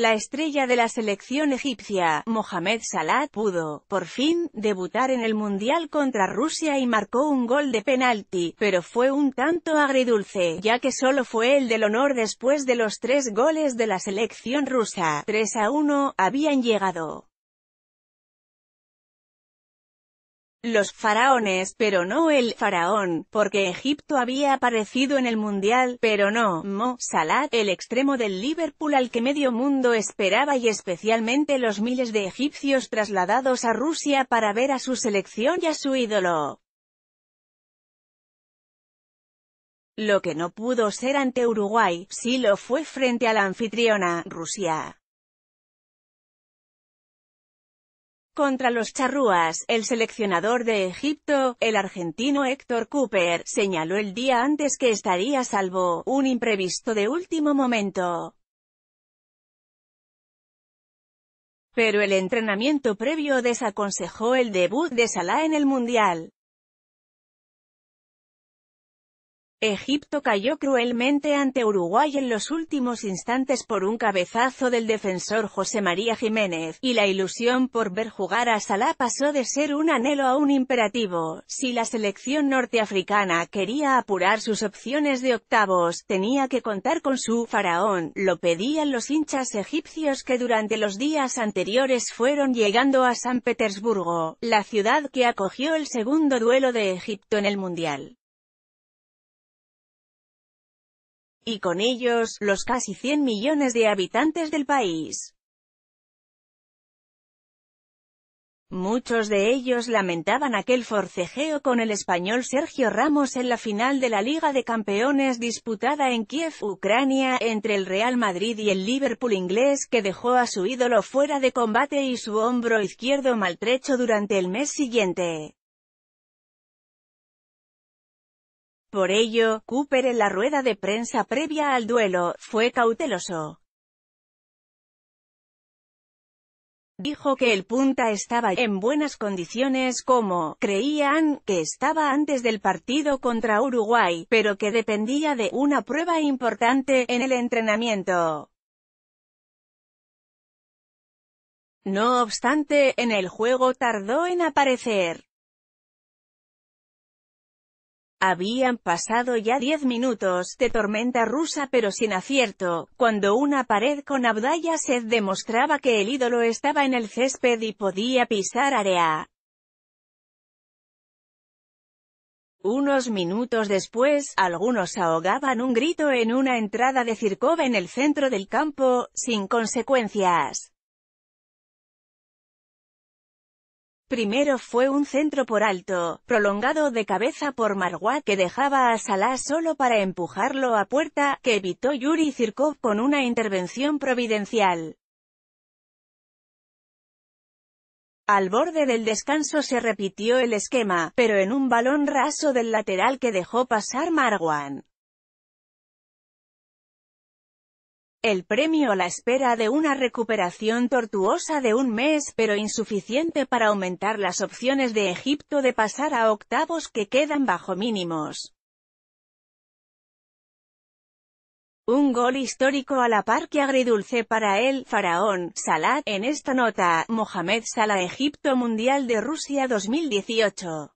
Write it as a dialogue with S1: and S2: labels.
S1: La estrella de la selección egipcia, Mohamed Salah, pudo, por fin, debutar en el Mundial contra Rusia y marcó un gol de penalti, pero fue un tanto agridulce, ya que solo fue el del honor después de los tres goles de la selección rusa, 3 a 1, habían llegado. los faraones, pero no el faraón, porque Egipto había aparecido en el Mundial, pero no Mo Salah, el extremo del Liverpool al que medio mundo esperaba y especialmente los miles de egipcios trasladados a Rusia para ver a su selección y a su ídolo.
S2: Lo que no pudo ser ante Uruguay, sí lo fue frente a la anfitriona, Rusia.
S1: contra los charrúas, el seleccionador de Egipto, el argentino Héctor Cooper, señaló el día antes que estaría salvo, un imprevisto de último
S2: momento. Pero el entrenamiento previo desaconsejó el debut de Salah en el Mundial.
S1: Egipto cayó cruelmente ante Uruguay en los últimos instantes por un cabezazo del defensor José María Jiménez, y la ilusión por ver jugar a Salah pasó de ser un anhelo a un imperativo. Si la selección norteafricana quería apurar sus opciones de octavos, tenía que contar con su faraón, lo pedían los hinchas egipcios que durante los días anteriores fueron llegando a San Petersburgo, la ciudad que acogió el segundo duelo de Egipto en el Mundial.
S2: y con ellos, los casi 100 millones de habitantes del país.
S1: Muchos de ellos lamentaban aquel forcejeo con el español Sergio Ramos en la final de la Liga de Campeones disputada en Kiev, Ucrania, entre el Real Madrid y el Liverpool inglés que dejó a su ídolo fuera de combate y su hombro izquierdo maltrecho durante el mes siguiente.
S2: Por ello, Cooper en la rueda de prensa previa al duelo, fue cauteloso. Dijo que el
S1: punta estaba en buenas condiciones como creían que estaba antes del partido contra Uruguay, pero que dependía de una prueba importante en el entrenamiento.
S2: No obstante, en el juego tardó en aparecer.
S1: Habían pasado ya diez minutos de tormenta rusa pero sin acierto, cuando una pared con Abdaya Sed demostraba que el ídolo estaba en el césped y podía pisar área. Unos minutos después, algunos ahogaban un grito en una entrada de circova en el centro del campo, sin consecuencias. Primero fue un centro por alto, prolongado de cabeza por Marguat que dejaba a Salah solo para empujarlo a puerta, que evitó Yuri Zirkov con una intervención providencial. Al borde del descanso se repitió el esquema, pero en un balón raso del lateral que dejó pasar Marwan. El premio a la espera de una recuperación tortuosa de un mes, pero insuficiente para aumentar las opciones de Egipto de pasar a octavos que quedan bajo mínimos. Un gol histórico a la par que agridulce para el faraón, Salah, en esta nota, Mohamed Salah Egipto Mundial de Rusia 2018.